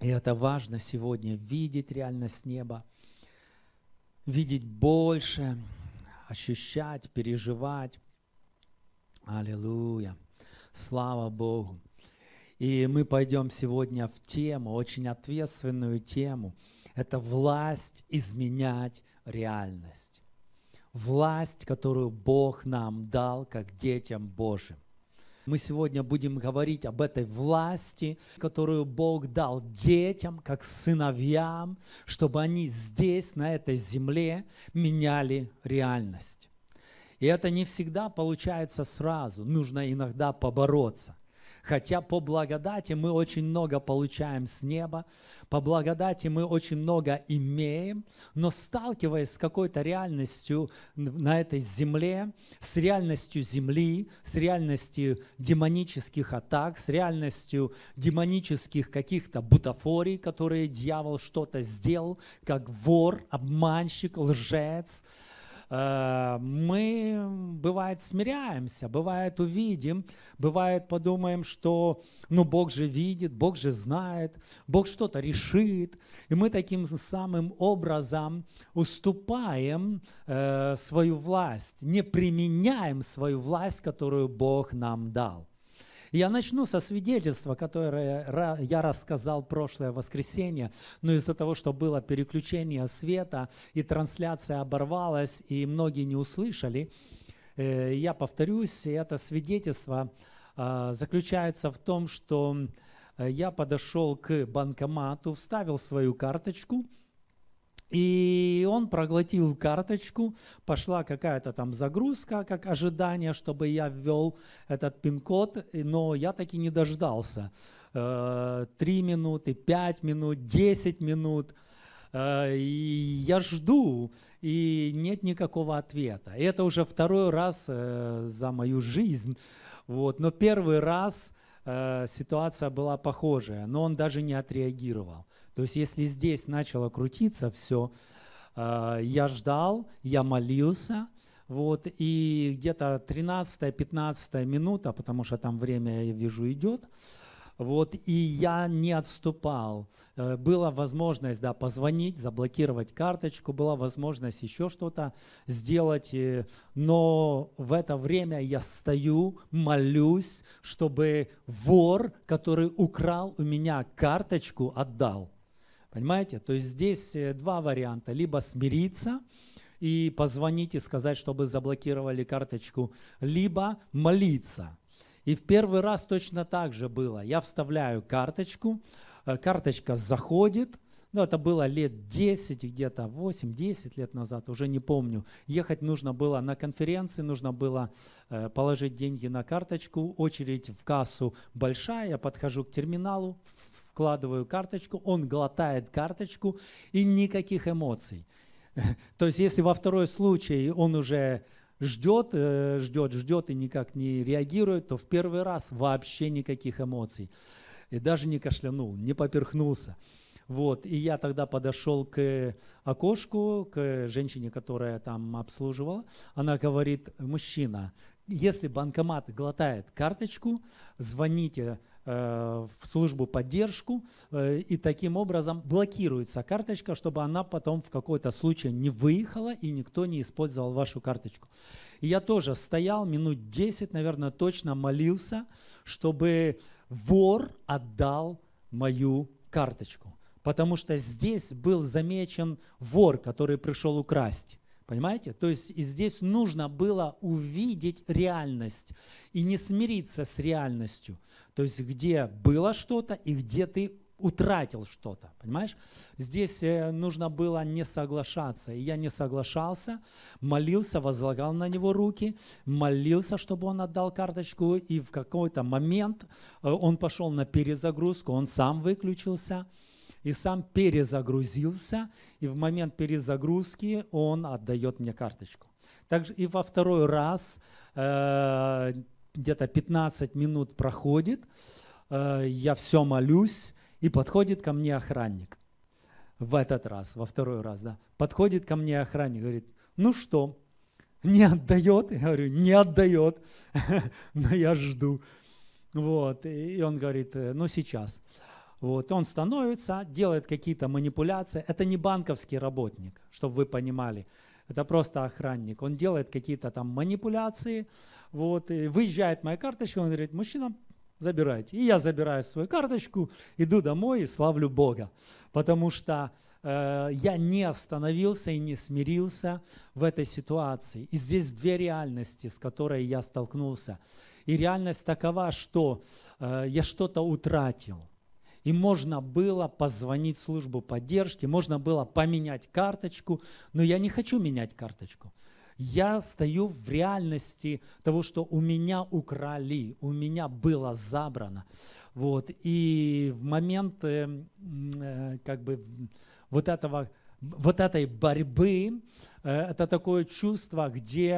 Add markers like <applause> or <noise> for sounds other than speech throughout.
И это важно сегодня, видеть реальность неба, видеть больше, ощущать, переживать. Аллилуйя. Слава Богу. И мы пойдем сегодня в тему, очень ответственную тему. Это власть изменять реальность. Власть, которую Бог нам дал, как детям Божьим. Мы сегодня будем говорить об этой власти, которую Бог дал детям, как сыновьям, чтобы они здесь, на этой земле, меняли реальность. И это не всегда получается сразу, нужно иногда побороться. Хотя по благодати мы очень много получаем с неба, по благодати мы очень много имеем, но сталкиваясь с какой-то реальностью на этой земле, с реальностью земли, с реальностью демонических атак, с реальностью демонических каких-то бутафорий, которые дьявол что-то сделал, как вор, обманщик, лжец, Э, мы, бывает, смиряемся, бывает, увидим, бывает, подумаем, что, ну, Бог же видит, Бог же знает, Бог что-то решит. И мы таким самым образом уступаем э, свою власть, не применяем свою власть, которую Бог нам дал. Я начну со свидетельства, которое я рассказал прошлое воскресенье, но из-за того, что было переключение света и трансляция оборвалась, и многие не услышали, э, я повторюсь, это свидетельство а, заключается в том, что э, я подошел к банкомату, вставил свою карточку – и он проглотил карточку, пошла какая-то там загрузка, как ожидание, чтобы я ввел этот пин-код, но я таки не дождался. Э, три минуты, пять минут, десять минут. Э, и я жду, и нет никакого ответа. И это уже второй раз э, за мою жизнь. Вот. Но первый раз ситуация была похожая, но он даже не отреагировал. То есть если здесь начало крутиться все, э, я ждал, я молился, вот, и где-то 13-15 минута, потому что там время, я вижу, идет, вот, и я не отступал. Э, была возможность, да, позвонить, заблокировать карточку, была возможность еще что-то сделать, э, но в это время я стою, молюсь, чтобы вор, который украл у меня карточку, отдал. Понимаете? То есть здесь э, два варианта. Либо смириться и позвонить и сказать, чтобы заблокировали карточку, либо молиться. И в первый раз точно так же было. Я вставляю карточку, э, карточка заходит, ну, это было лет 10, где-то 8-10 лет назад, уже не помню. Ехать нужно было на конференции, нужно было э, положить деньги на карточку, очередь в кассу большая, я подхожу к терминалу, вкладываю карточку, он глотает карточку и никаких эмоций. <laughs> То есть если во второй случай он уже ждет, э, ждет, ждет и никак не реагирует, то в первый раз вообще никаких эмоций. И даже не кашлянул, не поперхнулся. Вот, и я тогда подошел к окошку, к женщине, которая там обслуживала. Она говорит, мужчина, если банкомат глотает карточку, звоните э, в службу поддержку, э, и таким образом блокируется карточка, чтобы она потом в какой-то случай не выехала и никто не использовал вашу карточку. И я тоже стоял минут 10, наверное, точно молился, чтобы вор отдал мою карточку. Потому что здесь был замечен вор, который пришел украсть. Понимаете? То есть и здесь нужно было увидеть реальность и не смириться с реальностью. То есть где было что-то и где ты утратил что-то, понимаешь? Здесь э, нужно было не соглашаться. И я не соглашался, молился, возлагал на него руки, молился, чтобы он отдал карточку, и в какой-то момент э, он пошел на перезагрузку, он сам выключился – и сам перезагрузился, и в момент перезагрузки он отдает мне карточку. Также и во второй раз э, где-то 15 минут проходит, э, я все молюсь, и подходит ко мне охранник. В этот раз, во второй раз, да. Подходит ко мне охранник, говорит, ну что, не отдает? Я говорю, не отдает, <laughs> но я жду. Вот, и он говорит, ну сейчас. Вот, он становится, делает какие-то манипуляции. Это не банковский работник, чтобы вы понимали. Это просто охранник. Он делает какие-то там манипуляции. Вот, и выезжает моя карточка, он говорит, мужчина, забирайте. И я забираю свою карточку, иду домой и славлю Бога, потому что э, я не остановился и не смирился в этой ситуации. И здесь две реальности, с которой я столкнулся. И реальность такова, что э, я что-то утратил и можно было позвонить в службу поддержки, можно было поменять карточку, но я не хочу менять карточку. Я стою в реальности того, что у меня украли, у меня было забрано. Вот. И в момент э, э, как бы вот этого вот этой борьбы, э, это такое чувство, где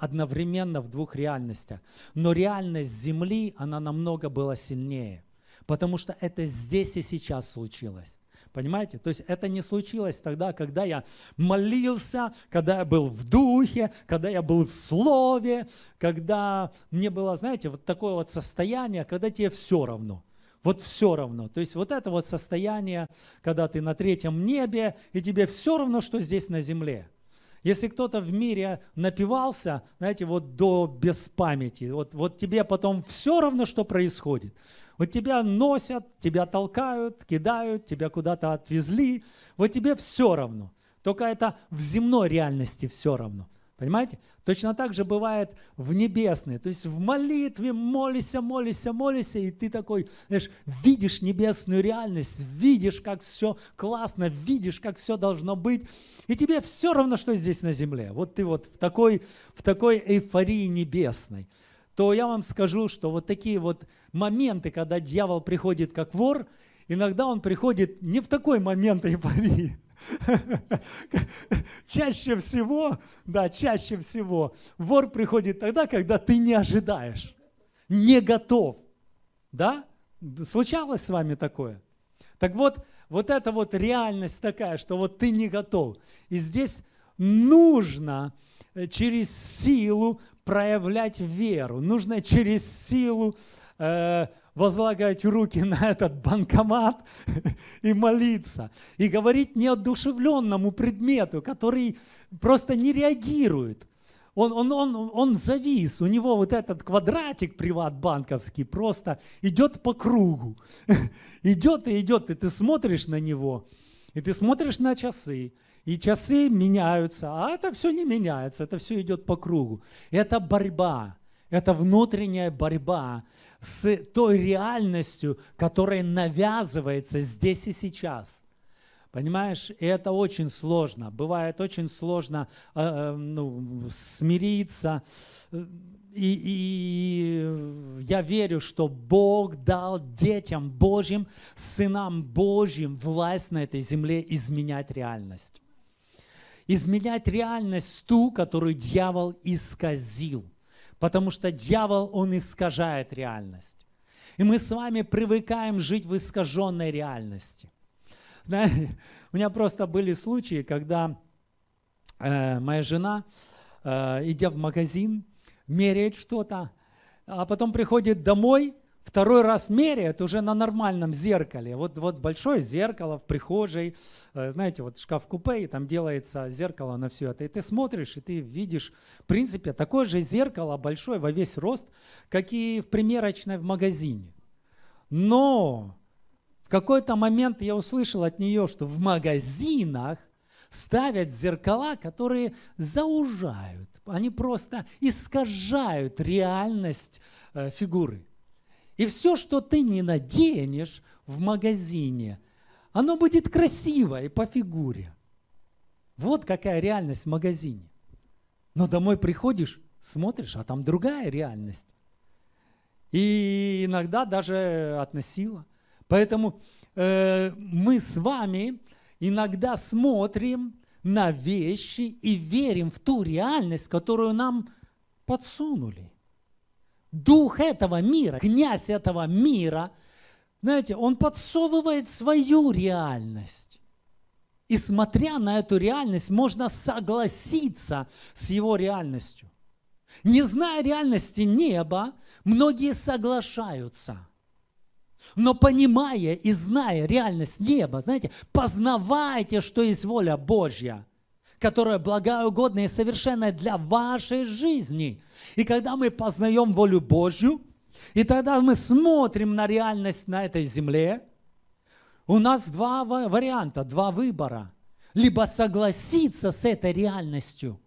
одновременно в двух реальностях. Но реальность Земли, она намного была сильнее – потому что это здесь и сейчас случилось. Понимаете? То есть это не случилось тогда, когда я молился, когда я был в духе, когда я был в слове, когда мне было, знаете, вот такое вот состояние, когда тебе все равно. Вот все равно. То есть вот это вот состояние, когда ты на третьем небе, и тебе все равно, что здесь на земле. Если кто-то в мире напивался, знаете, вот до беспамяти, вот, вот тебе потом все равно, что происходит. Вот тебя носят, тебя толкают, кидают, тебя куда-то отвезли. Вот тебе все равно. Только это в земной реальности все равно. Понимаете? Точно так же бывает в небесной. То есть в молитве молишься, молишься, молишься, и ты такой, знаешь, видишь небесную реальность, видишь, как все классно, видишь, как все должно быть, и тебе все равно, что здесь на земле. Вот ты вот в такой, в такой эйфории небесной – то я вам скажу, что вот такие вот моменты, когда дьявол приходит как вор, иногда он приходит не в такой момент эйфории. <laughs> Чаще всего, да, чаще всего вор приходит тогда, когда ты не ожидаешь, не готов. Да? Случалось с вами такое? Так вот, вот эта вот реальность такая, что вот ты не готов. И здесь нужно э, через силу проявлять веру, нужно через силу э, возлагать руки на этот банкомат <laughs> и молиться, и говорить неодушевленному предмету, который просто не реагирует. Он, он, он, он завис, у него вот этот квадратик банковский просто идет по кругу. <laughs> идет и идет, и ты смотришь на него, и ты смотришь на часы, и часы меняются, а это все не меняется, это все идет по кругу. Это борьба, это внутренняя борьба с той реальностью, которая навязывается здесь и сейчас. Понимаешь, и это очень сложно. Бывает очень сложно э, э ну, смириться. И, и я верю, что Бог дал детям Божьим, сынам Божьим власть на этой земле изменять реальность изменять реальность ту, которую дьявол исказил. Потому что дьявол, он искажает реальность. И мы с вами привыкаем жить в искаженной реальности. Знаете, <laughs> у меня просто были случаи, когда э, моя жена, э, идя в магазин, меряет что-то, а потом приходит домой Второй раз меряет уже на нормальном зеркале. Вот, вот большое зеркало в прихожей, э, знаете, вот шкаф-купе, и там делается зеркало на все это. И ты смотришь, и ты видишь, в принципе, такое же зеркало большое во весь рост, как и в примерочной в магазине. Но в какой-то момент я услышал от нее, что в магазинах ставят зеркала, которые заужают. Они просто искажают реальность э, фигуры. И все, что ты не наденешь в магазине, оно будет красиво и по фигуре. Вот какая реальность в магазине. Но домой приходишь, смотришь, а там другая реальность. И иногда даже относила. Поэтому э, мы с вами иногда смотрим на вещи и верим в ту реальность, которую нам подсунули дух этого мира, князь этого мира, знаете, он подсовывает свою реальность. И смотря на эту реальность, можно согласиться с его реальностью. Не зная реальности неба, многие соглашаются. Но понимая и зная реальность неба, знаете, познавайте, что есть воля Божья – которая благая, и совершенная для вашей жизни. И когда мы познаем волю Божью, и тогда мы смотрим на реальность на этой земле, у нас два варианта, два выбора. Либо согласиться с этой реальностью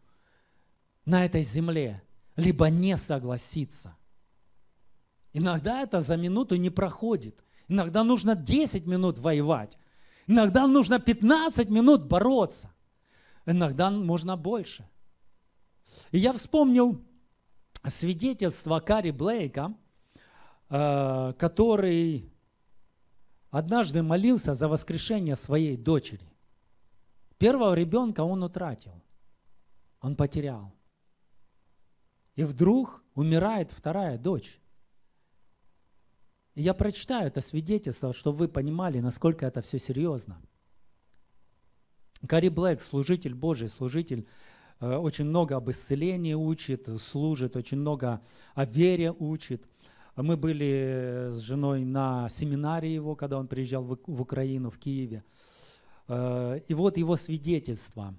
на этой земле, либо не согласиться. Иногда это за минуту не проходит. Иногда нужно 10 минут воевать. Иногда нужно 15 минут бороться иногда можно больше. И я вспомнил свидетельство Кари Блейка, э, который однажды молился за воскрешение своей дочери. Первого ребенка он утратил, он потерял. И вдруг умирает вторая дочь. И я прочитаю это свидетельство, чтобы вы понимали, насколько это все серьезно – Гарри Блэк, служитель Божий, служитель, э, очень много об исцелении учит, служит, очень много о вере учит. Мы были э, с женой на семинаре его, когда он приезжал в Украину, в Киеве. Э, и вот его свидетельство.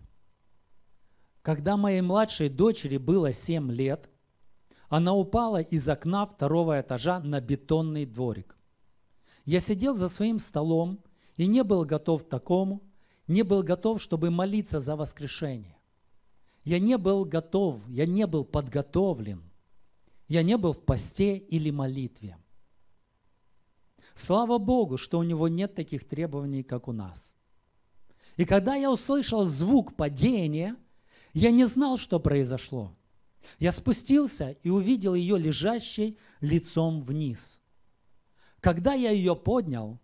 Когда моей младшей дочери было 7 лет, она упала из окна второго этажа на бетонный дворик. Я сидел за своим столом и не был готов к такому, не был готов, чтобы молиться за воскрешение. Я не был готов, я не был подготовлен. Я не был в посте или молитве. Слава Богу, что у него нет таких требований, как у нас. И когда я услышал звук падения, я не знал, что произошло. Я спустился и увидел ее лежащей лицом вниз. Когда я ее поднял,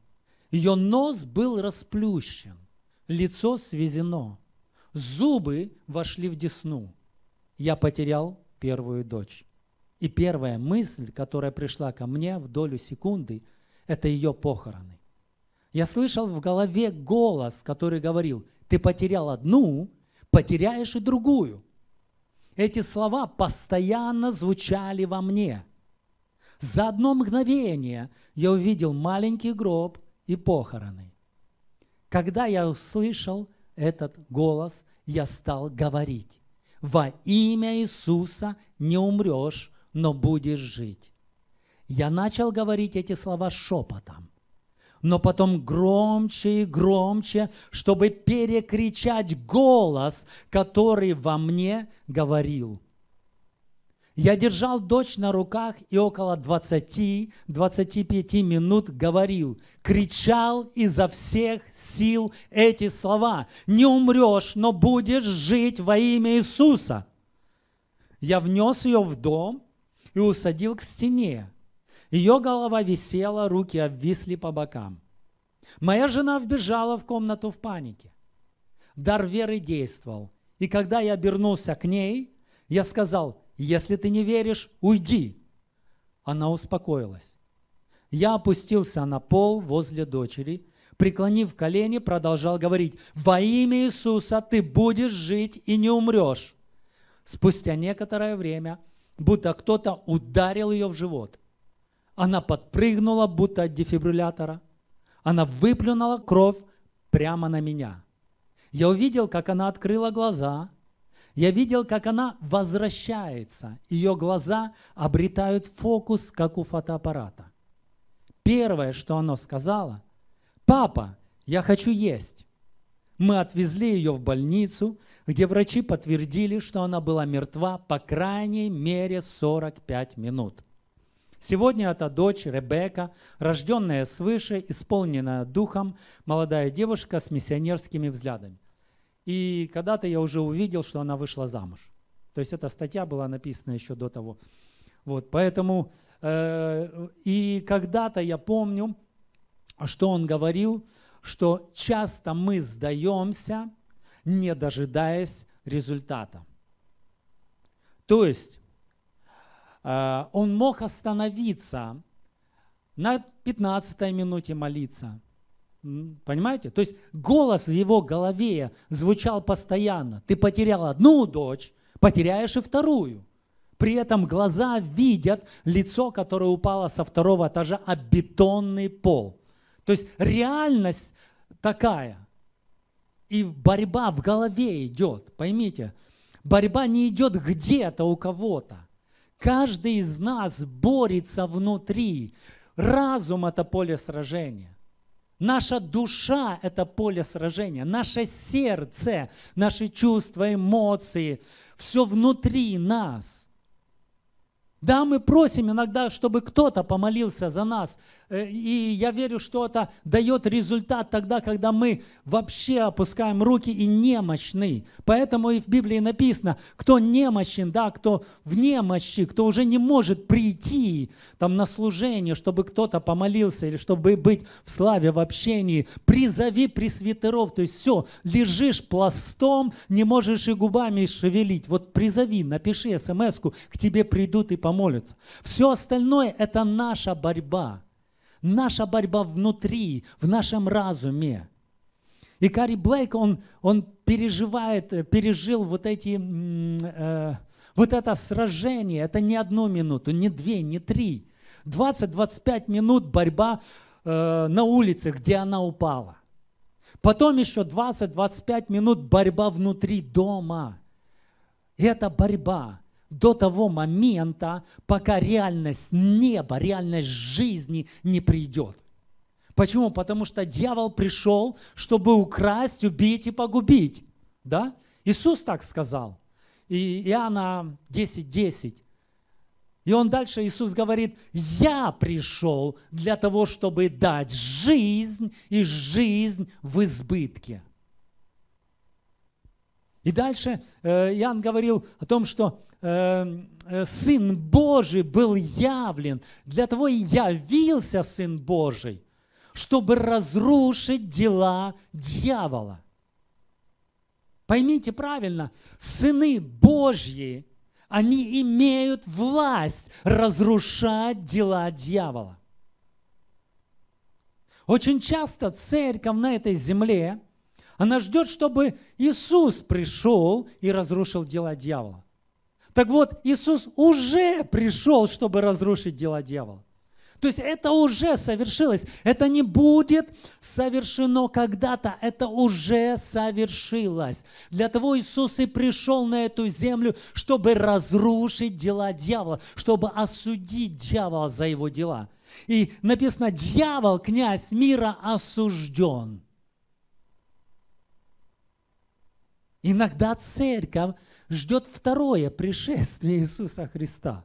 ее нос был расплющен лицо свезено, зубы вошли в десну. Я потерял первую дочь. И первая мысль, которая пришла ко мне в долю секунды, это ее похороны. Я слышал в голове голос, который говорил, ты потерял одну, потеряешь и другую. Эти слова постоянно звучали во мне. За одно мгновение я увидел маленький гроб и похороны. Когда я услышал этот голос, я стал говорить, во имя Иисуса не умрешь, но будешь жить. Я начал говорить эти слова шепотом, но потом громче и громче, чтобы перекричать голос, который во мне говорил, я держал дочь на руках и около 20-25 минут говорил, кричал изо всех сил эти слова. Не умрешь, но будешь жить во имя Иисуса. Я внес ее в дом и усадил к стене. Ее голова висела, руки обвисли по бокам. Моя жена вбежала в комнату в панике. Дар веры действовал. И когда я обернулся к ней, я сказал – если ты не веришь, уйди. Она успокоилась. Я опустился на пол возле дочери, преклонив колени, продолжал говорить, «Во имя Иисуса ты будешь жить и не умрешь». Спустя некоторое время, будто кто-то ударил ее в живот. Она подпрыгнула, будто от дефибриллятора. Она выплюнула кровь прямо на меня. Я увидел, как она открыла глаза – я видел, как она возвращается. Ее глаза обретают фокус, как у фотоаппарата. Первое, что она сказала, «Папа, я хочу есть». Мы отвезли ее в больницу, где врачи подтвердили, что она была мертва по крайней мере 45 минут. Сегодня эта дочь Ребека, рожденная свыше, исполненная духом, молодая девушка с миссионерскими взглядами. И когда-то я уже увидел, что она вышла замуж. То есть эта статья была написана еще до того. Вот, поэтому э, и когда-то я помню, что он говорил, что часто мы сдаемся, не дожидаясь результата. То есть э, он мог остановиться на 15 минуте молиться – Понимаете? То есть голос в его голове звучал постоянно. Ты потерял одну дочь, потеряешь и вторую. При этом глаза видят лицо, которое упало со второго этажа, а бетонный пол. То есть реальность такая. И борьба в голове идет, поймите. Борьба не идет где-то у кого-то. Каждый из нас борется внутри. Разум – это поле сражения. Наша душа – это поле сражения, наше сердце, наши чувства, эмоции, все внутри нас. Да, мы просим иногда, чтобы кто-то помолился за нас, Э, и я верю, что это дает результат тогда, когда мы вообще опускаем руки и немощны. Поэтому и в Библии написано, кто немощен, да, кто в немощи, кто уже не может прийти там на служение, чтобы кто-то помолился или чтобы быть в славе, в общении, призови пресвитеров. То есть все, лежишь пластом, не можешь и губами шевелить. Вот призови, напиши смс к тебе придут и помолятся. Все остальное – это наша борьба. Наша борьба внутри, в нашем разуме. И Кари Блейк, он, он переживает, э, пережил вот эти, э, вот это сражение. Это не одну минуту, не две, не три. 20-25 минут борьба э, на улице, где она упала. Потом еще 20-25 минут борьба внутри дома. И это борьба до того момента, пока реальность неба, реальность жизни не придет. Почему? Потому что дьявол пришел, чтобы украсть, убить и погубить. Да? Иисус так сказал. И Иоанна 10.10. 10. И он дальше, Иисус говорит, я пришел для того, чтобы дать жизнь и жизнь в избытке. И дальше э, Иоанн говорил о том, что э, э, Сын Божий был явлен, для того и явился Сын Божий, чтобы разрушить дела дьявола. Поймите правильно, сыны Божьи, они имеют власть разрушать дела дьявола. Очень часто церковь на этой земле – она ждет, чтобы Иисус пришел и разрушил дела дьявола. Так вот, Иисус уже пришел, чтобы разрушить дела дьявола. То есть это уже совершилось. Это не будет совершено когда-то. Это уже совершилось. Для того Иисус и пришел на эту землю, чтобы разрушить дела дьявола, чтобы осудить дьявола за его дела. И написано, дьявол, князь мира, осужден. Иногда церковь ждет второе пришествие Иисуса Христа.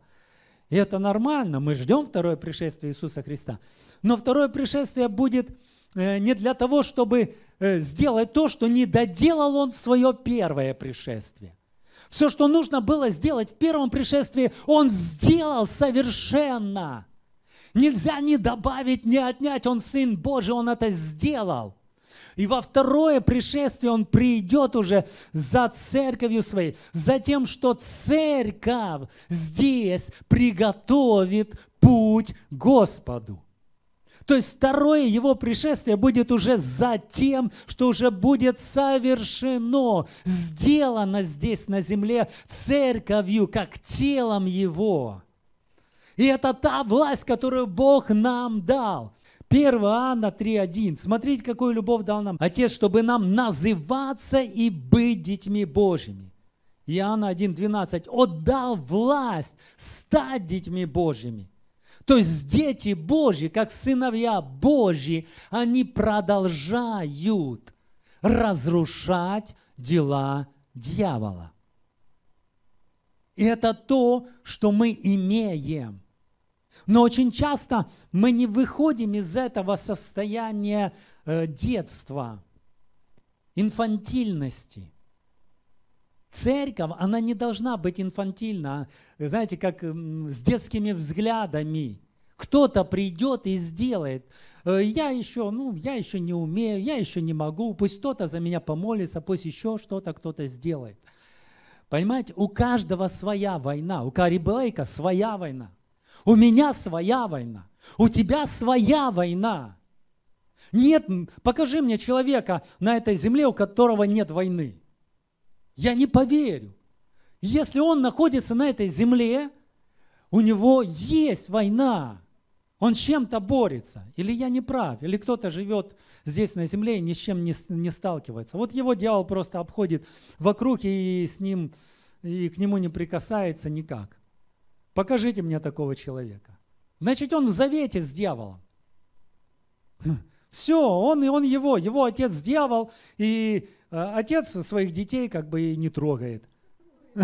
И это нормально, мы ждем второе пришествие Иисуса Христа. Но второе пришествие будет э, не для того, чтобы э, сделать то, что не доделал он свое первое пришествие. Все, что нужно было сделать в первом пришествии, он сделал совершенно. Нельзя ни добавить, ни отнять. Он Сын Божий, он это сделал. И во второе пришествие Он придет уже за церковью своей, за тем, что церковь здесь приготовит путь Господу. То есть второе его пришествие будет уже за тем, что уже будет совершено, сделано здесь на земле церковью, как телом его. И это та власть, которую Бог нам дал. 1 Иоанна 3.1. Смотрите, какую любовь дал нам Отец, чтобы нам называться и быть детьми Божьими. Иоанна 1.12. Отдал власть стать детьми Божьими. То есть дети Божьи, как сыновья Божьи, они продолжают разрушать дела дьявола. И это то, что мы имеем – но очень часто мы не выходим из этого состояния э, детства, инфантильности. Церковь, она не должна быть инфантильна, а, знаете, как с детскими взглядами. Кто-то придет и сделает. Э, я еще, ну, я еще не умею, я еще не могу. Пусть кто-то за меня помолится, пусть еще что-то кто-то сделает. Понимаете, у каждого своя война. У Кари Блейка своя война. У меня своя война. У тебя своя война. Нет, покажи мне человека на этой земле, у которого нет войны. Я не поверю. Если он находится на этой земле, у него есть война. Он чем-то борется. Или я не прав, или кто-то живет здесь на земле и ни с чем не, не сталкивается. Вот его дьявол просто обходит вокруг и с ним и к нему не прикасается никак. Покажите мне такого человека. Значит, он в завете с дьяволом. <laughs> Все, он и он его, его отец дьявол, и э, отец своих детей как бы и не трогает. <laughs>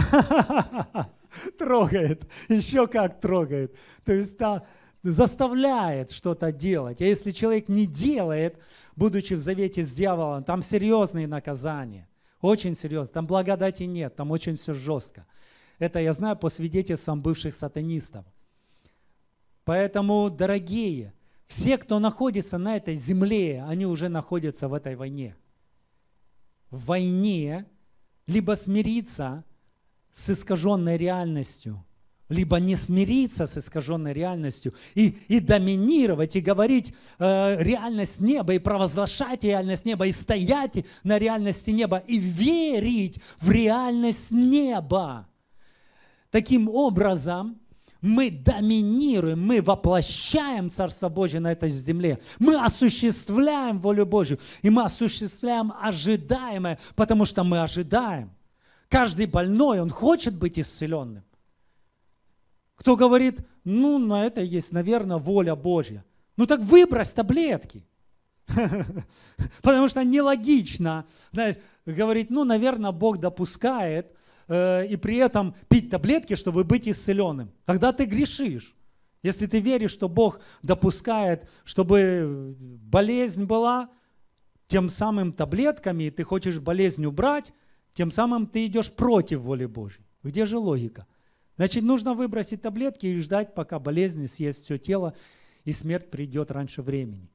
Трогает, еще как трогает. То есть та, заставляет что-то делать. А если человек не делает, будучи в завете с дьяволом, там серьезные наказания. Очень серьезно. Там благодати нет, там очень все жестко. Это я знаю по свидетельствам бывших сатанистов. Поэтому, дорогие, все, кто находится на этой земле, они уже находятся в этой войне. В войне либо смириться с искаженной реальностью, либо не смириться с искаженной реальностью и, и доминировать, и говорить э, реальность неба, и провозглашать реальность неба, и стоять на реальности неба, и верить в реальность неба. Таким образом, мы доминируем, мы воплощаем Царство Божье на этой земле. Мы осуществляем волю Божью, и мы осуществляем ожидаемое, потому что мы ожидаем. Каждый больной, он хочет быть исцеленным. Кто говорит, ну, на это есть, наверное, воля Божья. Ну так выбрось таблетки. <laughs> Потому что нелогично. Знаешь, говорить, ну, наверное, Бог допускает, э, и при этом пить таблетки, чтобы быть исцеленным. Тогда ты грешишь. Если ты веришь, что Бог допускает, чтобы болезнь была, тем самым таблетками, и ты хочешь болезнь убрать, тем самым ты идешь против воли Божьей. Где же логика? Значит, нужно выбросить таблетки и ждать, пока болезнь съест все тело, и смерть придет раньше времени.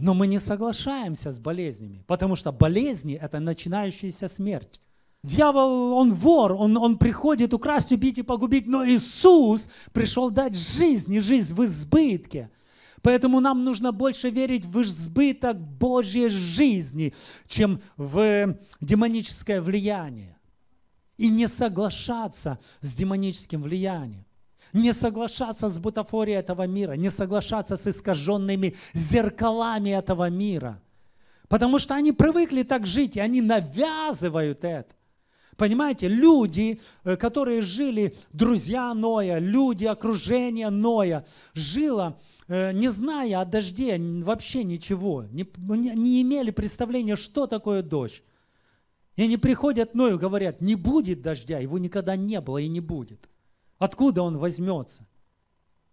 Но мы не соглашаемся с болезнями, потому что болезни – это начинающаяся смерть. Дьявол, он вор, он, он приходит украсть, убить и погубить, но Иисус пришел дать жизнь, и жизнь в избытке. Поэтому нам нужно больше верить в избыток Божьей жизни, чем в демоническое влияние. И не соглашаться с демоническим влиянием не соглашаться с бутафорией этого мира, не соглашаться с искаженными зеркалами этого мира. Потому что они привыкли так жить, и они навязывают это. Понимаете, люди, э, которые жили, друзья Ноя, люди, окружение Ноя, жило, э, не зная о дожде вообще ничего, ну, не, не имели представления, что такое дождь. И они приходят Ною, говорят, не будет дождя, его никогда не было и не будет. Откуда он возьмется?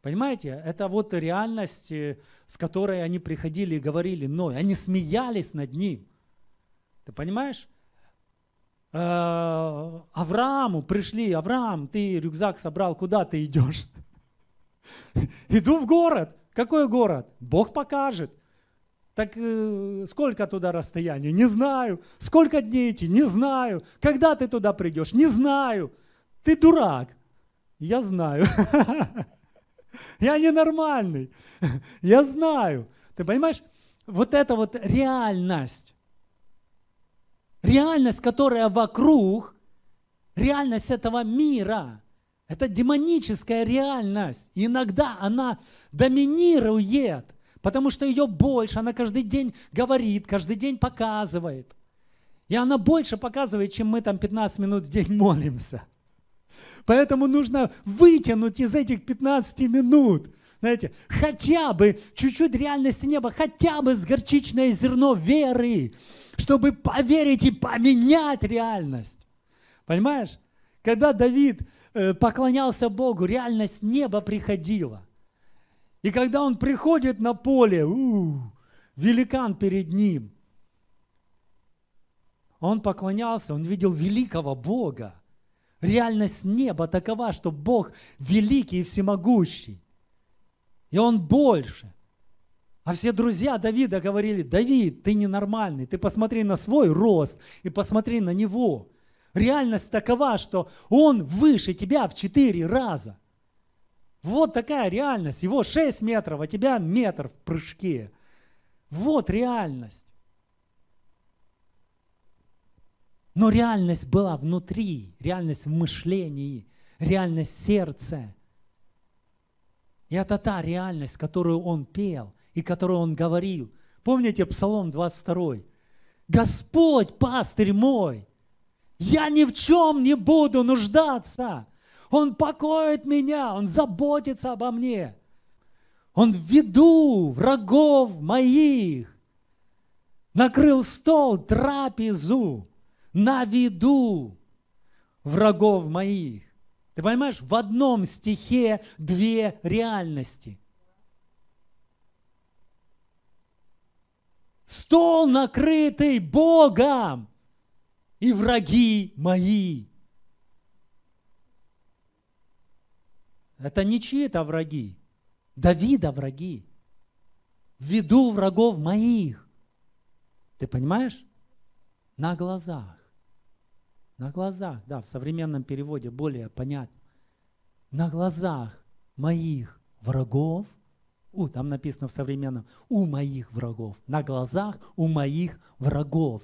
Понимаете, это вот реальность, э, с которой они приходили и говорили Ной. Они смеялись над ним. Ты понимаешь? Э, Аврааму пришли, Авраам, ты рюкзак собрал, куда ты идешь? <laughs> Иду в город. Какой город? Бог покажет. Так э, сколько туда расстояние? Не знаю. Сколько дней идти? Не знаю. Когда ты туда придешь? Не знаю. Ты дурак. Я знаю. <laughs> Я ненормальный. <laughs> Я знаю. Ты понимаешь? Вот эта вот реальность. Реальность, которая вокруг, реальность этого мира, это демоническая реальность. И иногда она доминирует, потому что ее больше, она каждый день говорит, каждый день показывает. И она больше показывает, чем мы там 15 минут в день <laughs> молимся. Поэтому нужно вытянуть из этих 15 минут, знаете, хотя бы чуть-чуть реальности неба, хотя бы с горчичное зерно веры, чтобы поверить и поменять реальность. Понимаешь? Когда Давид э, поклонялся Богу, реальность неба приходила. И когда он приходит на поле, у, великан перед ним, он поклонялся, он видел великого Бога. Реальность неба такова, что Бог великий и всемогущий. И Он больше. А все друзья Давида говорили, Давид, ты ненормальный, ты посмотри на свой рост и посмотри на него. Реальность такова, что он выше тебя в четыре раза. Вот такая реальность. Его 6 метров, а тебя метр в прыжке. Вот реальность. Но реальность была внутри, реальность в мышлении, реальность в сердце. И это та реальность, которую он пел и которую он говорил. Помните Псалом 22? «Господь, пастырь мой, я ни в чем не буду нуждаться. Он покоит меня, Он заботится обо мне. Он в виду врагов моих накрыл стол трапезу на виду врагов моих. Ты понимаешь, в одном стихе две реальности. Стол накрытый Богом и враги мои. Это не чьи-то враги, Давида враги. Ввиду врагов моих. Ты понимаешь? На глазах. На глазах, да, в современном переводе более понятно. На глазах моих врагов, у, там написано в современном, у моих врагов, на глазах у моих врагов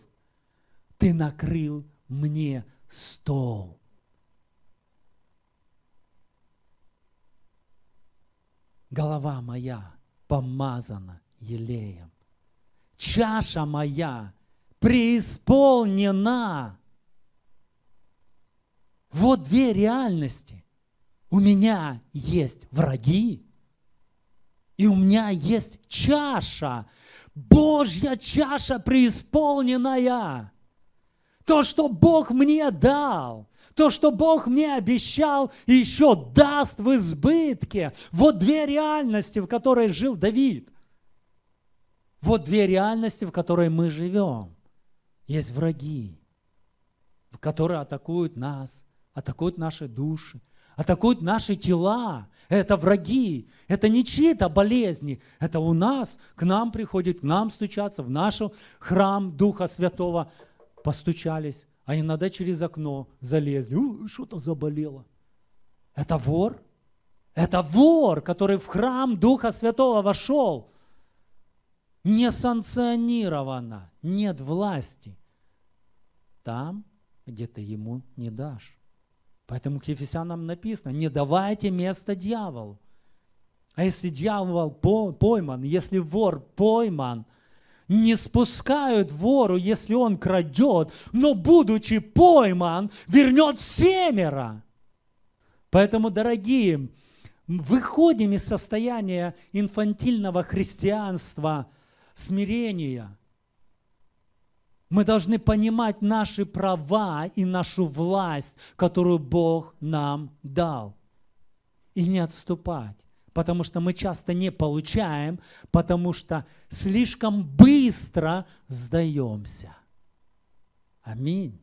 ты накрыл мне стол. Голова моя помазана елеем. Чаша моя преисполнена вот две реальности. У меня есть враги, и у меня есть чаша, Божья чаша преисполненная. То, что Бог мне дал, то, что Бог мне обещал еще даст в избытке. Вот две реальности, в которой жил Давид. Вот две реальности, в которой мы живем. Есть враги, которые атакуют нас – атакуют наши души, атакуют наши тела. Это враги, это не чьи-то болезни, это у нас, к нам приходит, к нам стучаться, в наш храм Духа Святого постучались, а иногда через окно залезли, что-то заболело. Это вор, это вор, который в храм Духа Святого вошел. Не санкционировано, нет власти там, где ты ему не дашь. Поэтому к Ефесянам написано, не давайте место дьяволу. А если дьявол пойман, если вор пойман, не спускают вору, если он крадет, но, будучи пойман, вернет семеро. Поэтому, дорогие, выходим из состояния инфантильного христианства, смирения – мы должны понимать наши права и нашу власть, которую Бог нам дал. И не отступать, потому что мы часто не получаем, потому что слишком быстро сдаемся. Аминь.